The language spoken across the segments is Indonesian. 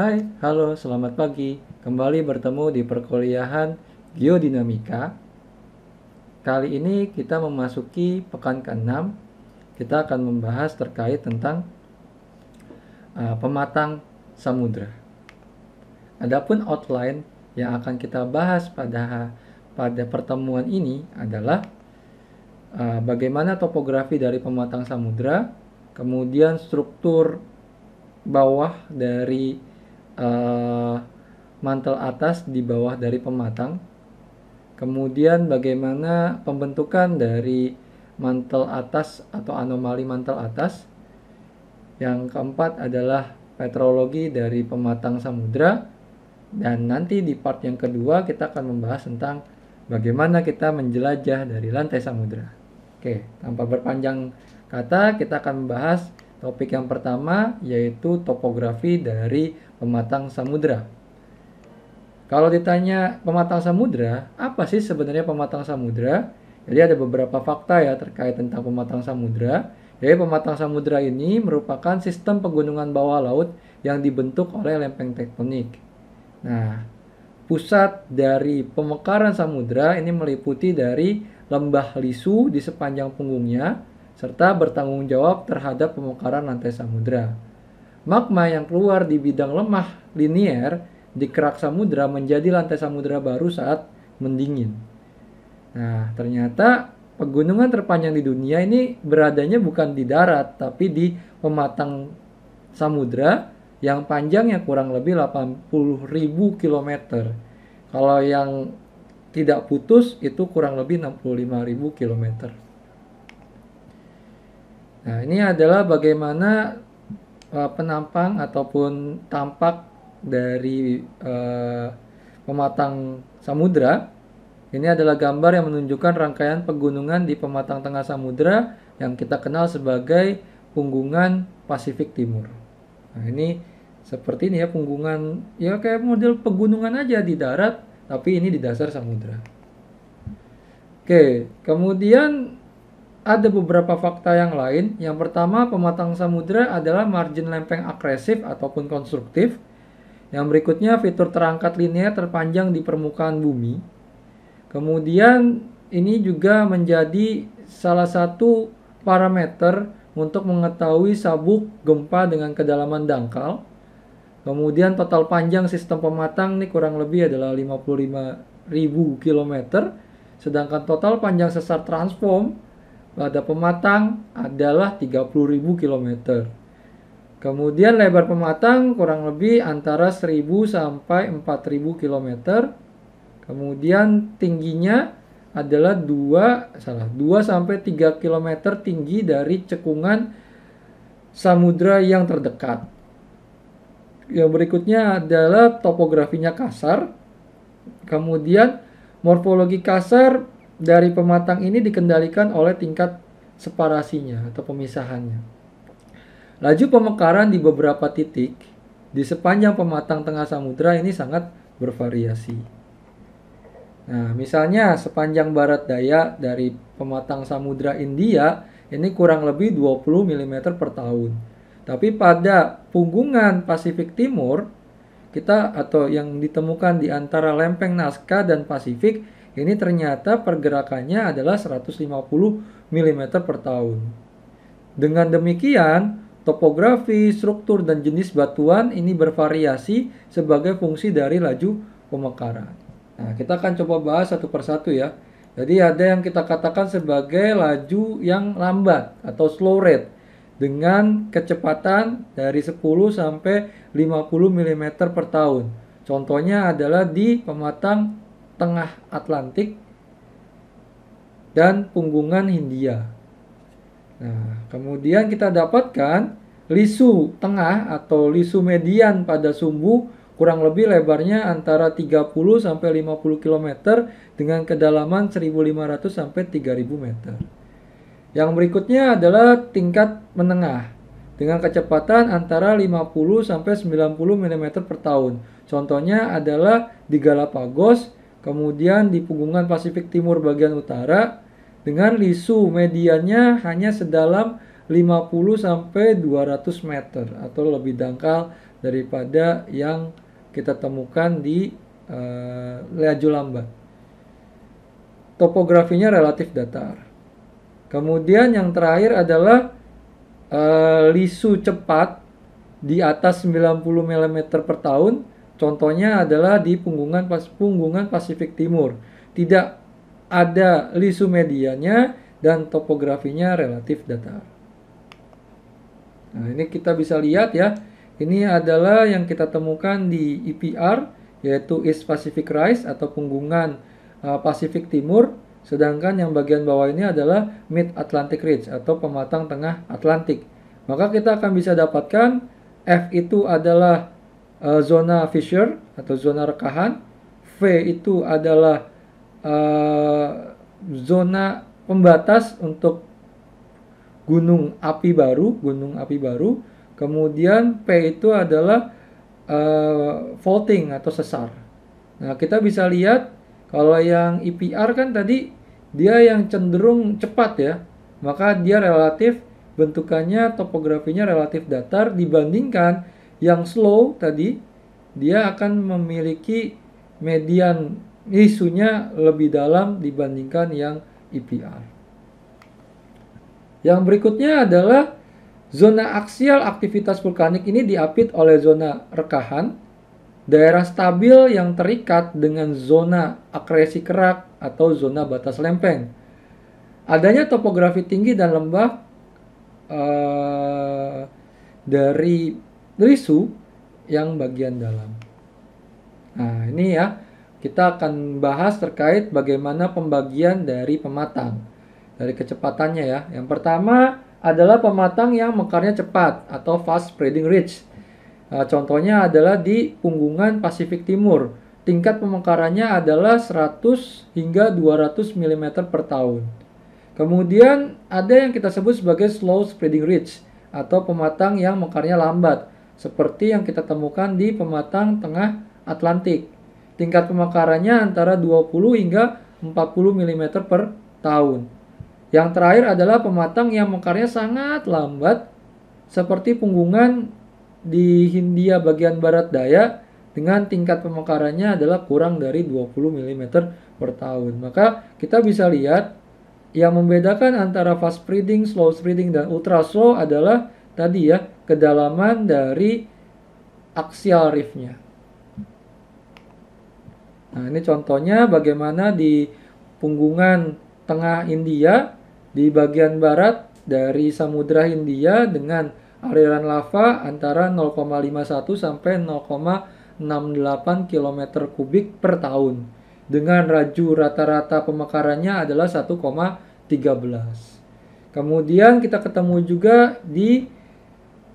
Hai, halo, selamat pagi. Kembali bertemu di perkuliahan Geodinamika. Kali ini kita memasuki pekan ke-6. Kita akan membahas terkait tentang uh, pematang samudra. Adapun outline yang akan kita bahas pada pada pertemuan ini adalah uh, bagaimana topografi dari pematang samudra, kemudian struktur bawah dari uh, mantel atas di bawah dari pematang. Kemudian bagaimana pembentukan dari mantel atas atau anomali mantel atas. Yang keempat adalah petrologi dari pematang samudra. Dan nanti di part yang kedua kita akan membahas tentang bagaimana kita menjelajah dari lantai samudra. Oke, tanpa berpanjang kata kita akan membahas Topik yang pertama yaitu topografi dari pematang samudra. Kalau ditanya pematang samudra, apa sih sebenarnya pematang samudra? Jadi ada beberapa fakta ya terkait tentang pematang samudra. Jadi pematang samudra ini merupakan sistem pegunungan bawah laut yang dibentuk oleh lempeng tektonik. Nah, pusat dari pemekaran samudra ini meliputi dari lembah lisu di sepanjang punggungnya, serta bertanggung jawab terhadap pemekaran lantai samudra. Magma yang keluar di bidang lemah linier di kerak samudra menjadi lantai samudra baru saat mendingin. Nah, ternyata pegunungan terpanjang di dunia ini beradanya bukan di darat, tapi di pematang samudra yang panjangnya kurang lebih 80.000 km. Kalau yang tidak putus itu kurang lebih 65.000 km. Nah, ini adalah bagaimana uh, penampang ataupun tampak dari uh, pematang samudra. Ini adalah gambar yang menunjukkan rangkaian pegunungan di pematang tengah samudra yang kita kenal sebagai punggungan Pasifik Timur. Nah, ini seperti ini ya punggungan ya kayak model pegunungan aja di darat tapi ini di dasar samudra. Oke, kemudian ada beberapa fakta yang lain. Yang pertama, pematang samudera adalah margin lempeng agresif ataupun konstruktif. Yang berikutnya, fitur terangkat linear terpanjang di permukaan bumi. Kemudian, ini juga menjadi salah satu parameter untuk mengetahui sabuk gempa dengan kedalaman dangkal. Kemudian total panjang sistem pematang ini kurang lebih adalah 55.000 km, sedangkan total panjang sesar transform pada pematang adalah 30.000 km. Kemudian lebar pematang kurang lebih antara 1000 sampai 4000 km. Kemudian tingginya adalah 2 salah 2 sampai 3 km tinggi dari cekungan samudra yang terdekat. Yang berikutnya adalah topografinya kasar. Kemudian morfologi kasar dari pematang ini dikendalikan oleh tingkat separasinya atau pemisahannya. Laju pemekaran di beberapa titik di sepanjang pematang tengah samudra ini sangat bervariasi. Nah, misalnya sepanjang barat daya dari pematang samudra India ini kurang lebih 20 mm per tahun. Tapi pada punggungan Pasifik Timur kita atau yang ditemukan di antara lempeng Nazca dan Pasifik ini ternyata pergerakannya adalah 150 mm per tahun. Dengan demikian, topografi, struktur, dan jenis batuan ini bervariasi sebagai fungsi dari laju pemekaran. Nah, kita akan coba bahas satu persatu ya. Jadi ada yang kita katakan sebagai laju yang lambat atau slow rate dengan kecepatan dari 10 sampai 50 mm per tahun. Contohnya adalah di pematang tengah Atlantik, dan punggungan Hindia. Nah, kemudian kita dapatkan lisu tengah atau lisu median pada sumbu kurang lebih lebarnya antara 30 sampai 50 km dengan kedalaman 1500 sampai 3000 meter. Yang berikutnya adalah tingkat menengah dengan kecepatan antara 50 sampai 90 mm per tahun. Contohnya adalah di Galapagos Kemudian di punggungan Pasifik Timur bagian utara dengan lisu medianya hanya sedalam 50 sampai 200 meter atau lebih dangkal daripada yang kita temukan di uh, eh, Leaju Lambat. Topografinya relatif datar. Kemudian yang terakhir adalah uh, lisu cepat di atas 90 mm per tahun Contohnya adalah di punggungan punggungan Pasifik Timur. Tidak ada lisu medianya dan topografinya relatif datar. Nah, ini kita bisa lihat ya. Ini adalah yang kita temukan di EPR yaitu East Pacific Rise atau punggungan uh, Pasifik Timur, sedangkan yang bagian bawah ini adalah Mid Atlantic Ridge atau pematang tengah Atlantik. Maka kita akan bisa dapatkan F itu adalah uh, zona Fisher atau zona rekahan. V itu adalah uh, zona pembatas untuk gunung api baru, gunung api baru. Kemudian P itu adalah uh, eh, faulting atau sesar. Nah, kita bisa lihat kalau yang IPR kan tadi dia yang cenderung cepat ya. Maka dia relatif bentukannya topografinya relatif datar dibandingkan yang slow tadi dia akan memiliki median isunya lebih dalam dibandingkan yang EPR. Yang berikutnya adalah zona aksial aktivitas vulkanik ini diapit oleh zona rekahan, daerah stabil yang terikat dengan zona akresi kerak atau zona batas lempeng. Adanya topografi tinggi dan lembah uh, dari Drisu yang bagian dalam. Nah, ini ya, kita akan bahas terkait bagaimana pembagian dari pematang. Dari kecepatannya ya. Yang pertama adalah pematang yang mekarnya cepat atau fast spreading ridge. Nah, contohnya adalah di punggungan Pasifik Timur. Tingkat pemekarannya adalah 100 hingga 200 mm per tahun. Kemudian ada yang kita sebut sebagai slow spreading ridge atau pematang yang mekarnya lambat seperti yang kita temukan di pematang tengah Atlantik. Tingkat pemekarannya antara 20 hingga 40 mm per tahun. Yang terakhir adalah pematang yang mekarnya sangat lambat seperti punggungan di Hindia bagian barat daya dengan tingkat pemekarannya adalah kurang dari 20 mm per tahun. Maka kita bisa lihat yang membedakan antara fast breeding, slow breeding, dan ultra slow adalah tadi ya kedalaman dari aksial riftnya. Nah ini contohnya bagaimana di punggungan tengah India di bagian barat dari samudera India dengan aliran lava antara 0,51 sampai 0,68 km kubik per tahun dengan raju rata-rata pemekarannya adalah 1,13. Kemudian kita ketemu juga di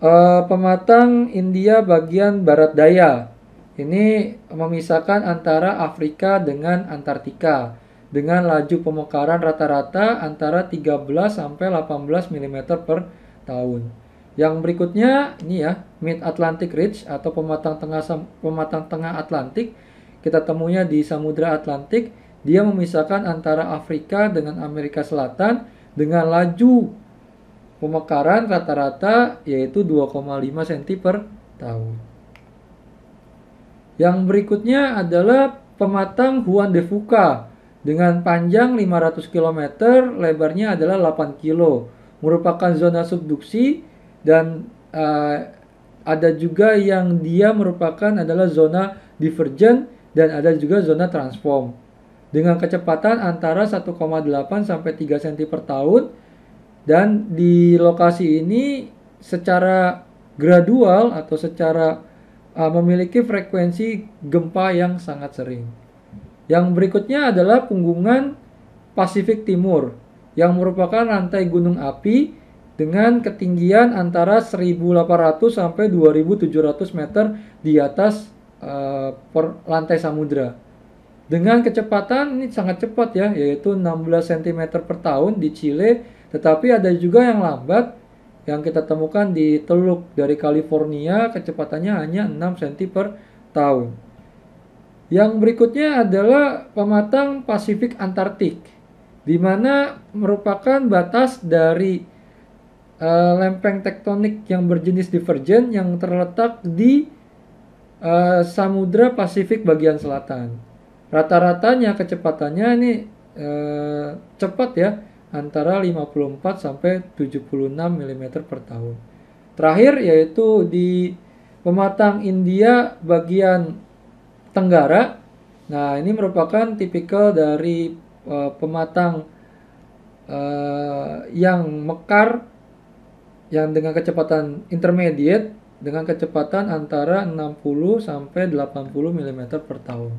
Eh, pematang India bagian barat daya. Ini memisahkan antara Afrika dengan Antartika dengan laju pemekaran rata-rata antara 13 sampai 18 mm per tahun. Yang berikutnya ini ya, Mid Atlantic Ridge atau pematang tengah pematang tengah Atlantik. Kita temunya di Samudra Atlantik. Dia memisahkan antara Afrika dengan Amerika Selatan dengan laju pemekaran rata-rata yaitu 2,5 cm per tahun. Yang berikutnya adalah pematang Juan de Fuca dengan panjang 500 km, lebarnya adalah 8 km, merupakan zona subduksi dan uh, ada juga yang dia merupakan adalah zona divergen dan ada juga zona transform dengan kecepatan antara 1,8 sampai 3 cm per tahun dan di lokasi ini secara gradual atau secara uh, memiliki frekuensi gempa yang sangat sering. Yang berikutnya adalah punggungan Pasifik Timur yang merupakan rantai gunung api dengan ketinggian antara 1800 sampai 2700 meter di atas uh, per lantai samudra. Dengan kecepatan ini sangat cepat ya, yaitu 16 cm per tahun di Chile tetapi ada juga yang lambat yang kita temukan di Teluk dari California kecepatannya hanya 6 cm per tahun. Yang berikutnya adalah pematang Pasifik Antartik, di mana merupakan batas dari uh, lempeng tektonik yang berjenis divergen yang terletak di uh, Samudra Pasifik bagian selatan. Rata-ratanya kecepatannya ini uh, cepat ya, antara 54 sampai 76 mm per tahun. Terakhir yaitu di pematang India bagian tenggara. Nah, ini merupakan tipikal dari uh, pematang uh, yang mekar yang dengan kecepatan intermediate dengan kecepatan antara 60 sampai 80 mm per tahun.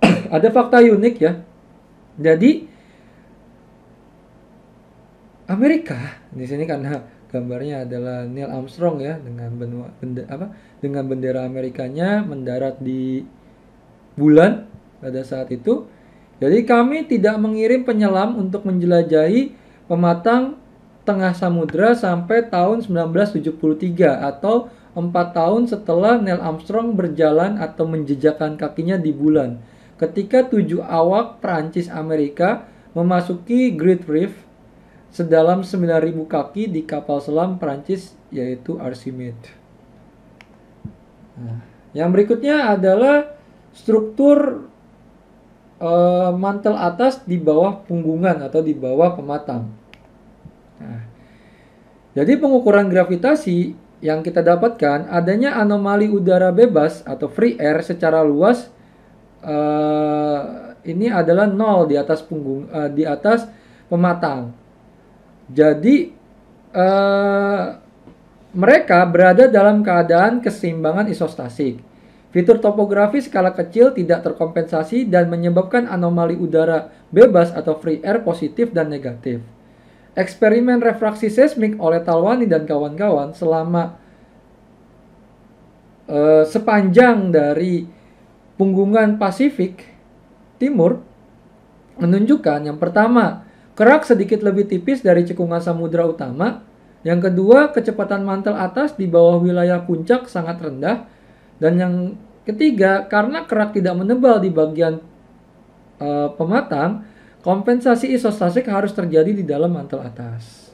Ada fakta unik ya. Jadi Amerika di sini karena gambarnya adalah Neil Armstrong ya dengan benua, benda, apa dengan bendera Amerikanya mendarat di bulan pada saat itu. Jadi kami tidak mengirim penyelam untuk menjelajahi pematang tengah samudra sampai tahun 1973 atau 4 tahun setelah Neil Armstrong berjalan atau menjejakkan kakinya di bulan. Ketika tujuh awak Perancis Amerika memasuki Great Rift sedalam 9.000 kaki di kapal selam Perancis yaitu Archimedes. Nah, yang berikutnya adalah struktur e, mantel atas di bawah punggungan atau di bawah pematang. Nah, jadi pengukuran gravitasi yang kita dapatkan adanya anomali udara bebas atau free air secara luas eh, ini adalah nol di atas punggung eh, di atas pematang. Jadi uh, mereka berada dalam keadaan keseimbangan isostasik. Fitur topografi skala kecil tidak terkompensasi dan menyebabkan anomali udara bebas atau free air positif dan negatif. Eksperimen refraksi seismik oleh Talwani dan kawan-kawan selama uh, sepanjang dari punggungan Pasifik Timur menunjukkan yang pertama Kerak sedikit lebih tipis dari cekungan samudra utama. Yang kedua, kecepatan mantel atas di bawah wilayah puncak sangat rendah. Dan yang ketiga, karena kerak tidak menebal di bagian e, pematang, kompensasi isostatik harus terjadi di dalam mantel atas.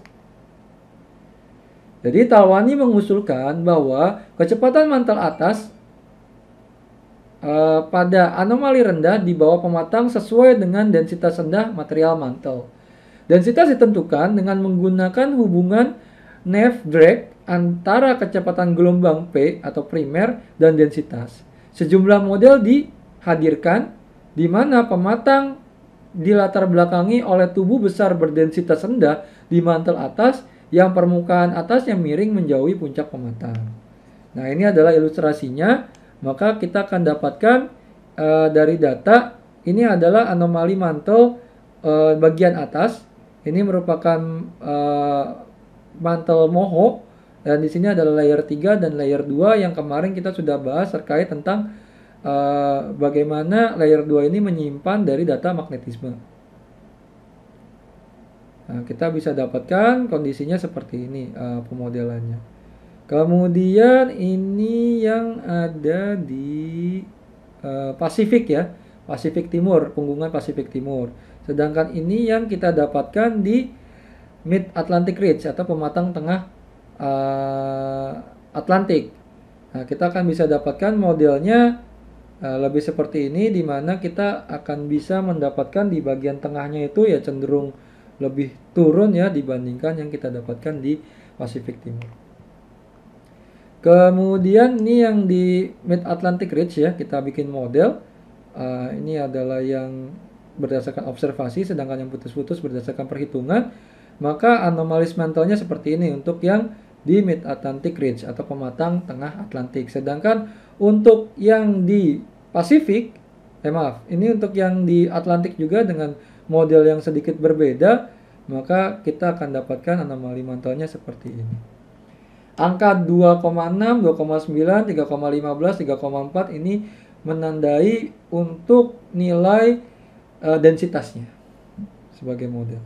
Jadi Tawani mengusulkan bahwa kecepatan mantel atas e, pada anomali rendah di bawah pematang sesuai dengan densitas rendah material mantel. Densitas ditentukan dengan menggunakan hubungan nef drag antara kecepatan gelombang P atau primer dan densitas. Sejumlah model dihadirkan di mana pematang dilatar belakangi oleh tubuh besar berdensitas rendah di mantel atas yang permukaan atasnya miring menjauhi puncak pematang. Nah, ini adalah ilustrasinya. Maka kita akan dapatkan uh, dari data ini adalah anomali mantel uh, bagian atas ini merupakan uh, mantel moho dan di sini adalah layer 3 dan layer 2 yang kemarin kita sudah bahas terkait tentang uh, bagaimana layer 2 ini menyimpan dari data magnetisme. Nah, kita bisa dapatkan kondisinya seperti ini uh, pemodelannya. Kemudian ini yang ada di uh, Pasifik ya, Pasifik Timur, punggungan Pasifik Timur. Sedangkan ini yang kita dapatkan di Mid Atlantic Ridge atau pematang tengah uh, Atlantik. Nah, kita akan bisa dapatkan modelnya uh, lebih seperti ini di mana kita akan bisa mendapatkan di bagian tengahnya itu ya cenderung lebih turun ya dibandingkan yang kita dapatkan di Pasifik Timur. Kemudian ini yang di Mid Atlantic Ridge ya kita bikin model. Uh, ini adalah yang berdasarkan observasi, sedangkan yang putus-putus berdasarkan perhitungan, maka anomali mantelnya seperti ini untuk yang di Mid Atlantic Ridge atau pematang tengah Atlantik. Sedangkan untuk yang di Pasifik, eh maaf, ini untuk yang di Atlantik juga dengan model yang sedikit berbeda, maka kita akan dapatkan anomali mantelnya seperti ini. Angka 2,6, 2,9, 3,15, 3,4 ini menandai untuk nilai uh, densitasnya sebagai model.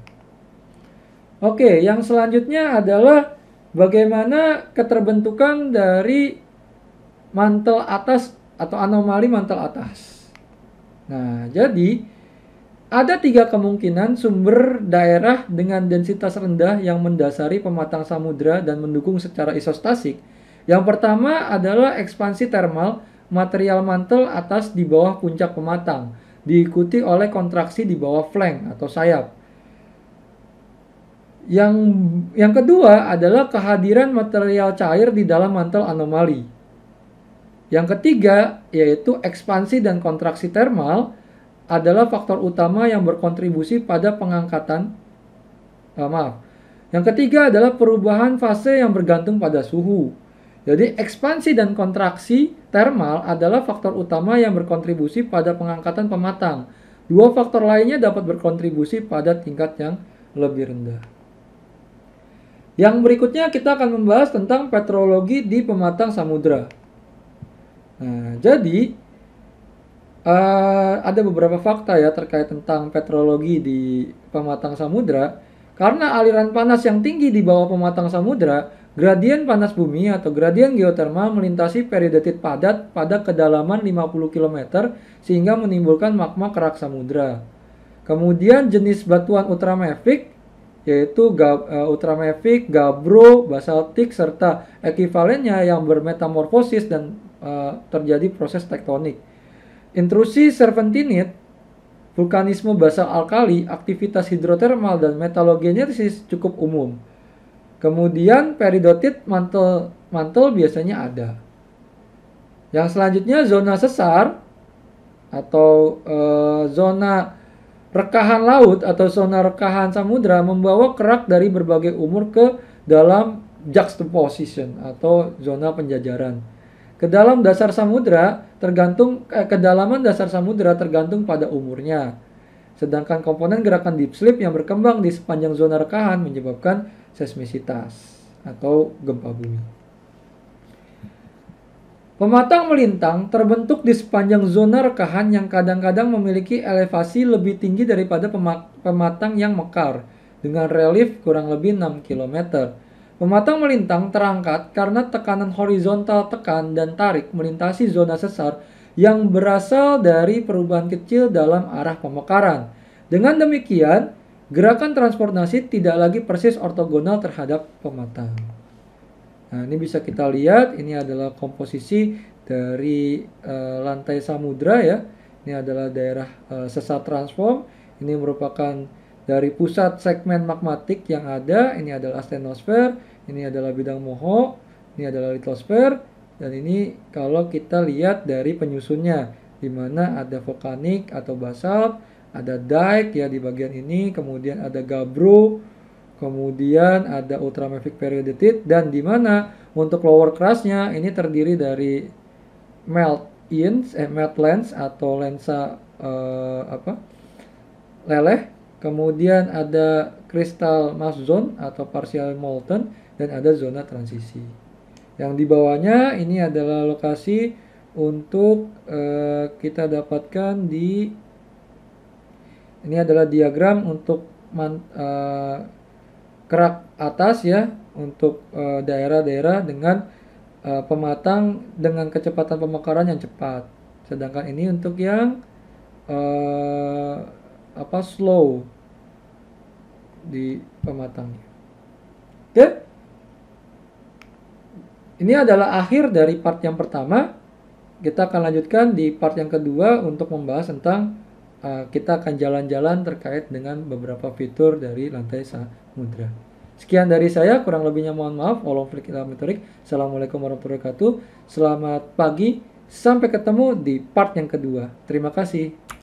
Oke, yang selanjutnya adalah bagaimana keterbentukan dari mantel atas atau anomali mantel atas. Nah, jadi ada tiga kemungkinan sumber daerah dengan densitas rendah yang mendasari pematang samudera dan mendukung secara isostasik. Yang pertama adalah ekspansi termal material mantel atas di bawah puncak pematang diikuti oleh kontraksi di bawah flank atau sayap. Yang yang kedua adalah kehadiran material cair di dalam mantel anomali. Yang ketiga yaitu ekspansi dan kontraksi termal adalah faktor utama yang berkontribusi pada pengangkatan eh, maaf. Yang ketiga adalah perubahan fase yang bergantung pada suhu. Jadi ekspansi dan kontraksi termal adalah faktor utama yang berkontribusi pada pengangkatan pematang. Dua faktor lainnya dapat berkontribusi pada tingkat yang lebih rendah. Yang berikutnya kita akan membahas tentang petrologi di pematang samudera. Nah, jadi uh, ada beberapa fakta ya terkait tentang petrologi di pematang samudera. Karena aliran panas yang tinggi di bawah pematang samudera, Gradien panas bumi atau gradien geotermal melintasi peridotit padat pada kedalaman 50 km sehingga menimbulkan magma kerak samudra. Kemudian jenis batuan ultramafik yaitu eh, ultramafik, gabbro, basaltik serta ekivalennya yang bermetamorfosis dan eh, terjadi proses tektonik. Intrusi serpentinit vulkanisme basal alkali, aktivitas hidrotermal, dan metalogenesis cukup umum. Kemudian peridotit mantel mantel biasanya ada. Yang selanjutnya zona sesar atau e, zona rekahan laut atau zona rekahan samudra membawa kerak dari berbagai umur ke dalam juxtaposition atau zona penjajaran. Ke dalam dasar samudra tergantung eh, kedalaman dasar samudra tergantung pada umurnya. Sedangkan komponen gerakan deep sleep yang berkembang di sepanjang zona rekahan menyebabkan seismisitas atau gempa bumi. Pematang melintang terbentuk di sepanjang zona rekahan yang kadang-kadang memiliki elevasi lebih tinggi daripada pematang yang mekar dengan relief kurang lebih 6 km. Pematang melintang terangkat karena tekanan horizontal tekan dan tarik melintasi zona sesar yang berasal dari perubahan kecil dalam arah pemekaran. Dengan demikian, Gerakan transportasi tidak lagi persis ortogonal terhadap pematang. Nah, ini bisa kita lihat, ini adalah komposisi dari uh, lantai samudra ya. Ini adalah daerah uh, sesat transform. Ini merupakan dari pusat segmen magmatik yang ada. Ini adalah astenosfer, ini adalah bidang moho, ini adalah litosfer, dan ini kalau kita lihat dari penyusunnya, di mana ada vulkanik atau basalt, ada dike ya di bagian ini, kemudian ada gabbro, kemudian ada ultramagnetic periodic dan di mana untuk lower crustnya ini terdiri dari melt ins, eh, melt lens atau lensa eh, apa leleh, kemudian ada kristal mass zone atau partial molten dan ada zona transisi. Yang di bawahnya ini adalah lokasi untuk eh, kita dapatkan di ini adalah diagram untuk man, uh, kerak atas ya untuk eh, daerah-daerah dengan uh, pematang dengan kecepatan pemekaran yang cepat. Sedangkan ini untuk yang uh, apa slow di pematangnya. Oke. Ini adalah akhir dari part yang pertama. Kita akan lanjutkan di part yang kedua untuk membahas tentang Eh, kita akan jalan-jalan terkait dengan beberapa fitur dari lantai samudra. Sekian dari saya, kurang lebihnya mohon maaf. kita Assalamualaikum warahmatullahi wabarakatuh. Selamat pagi. Sampai ketemu di part yang kedua. Terima kasih.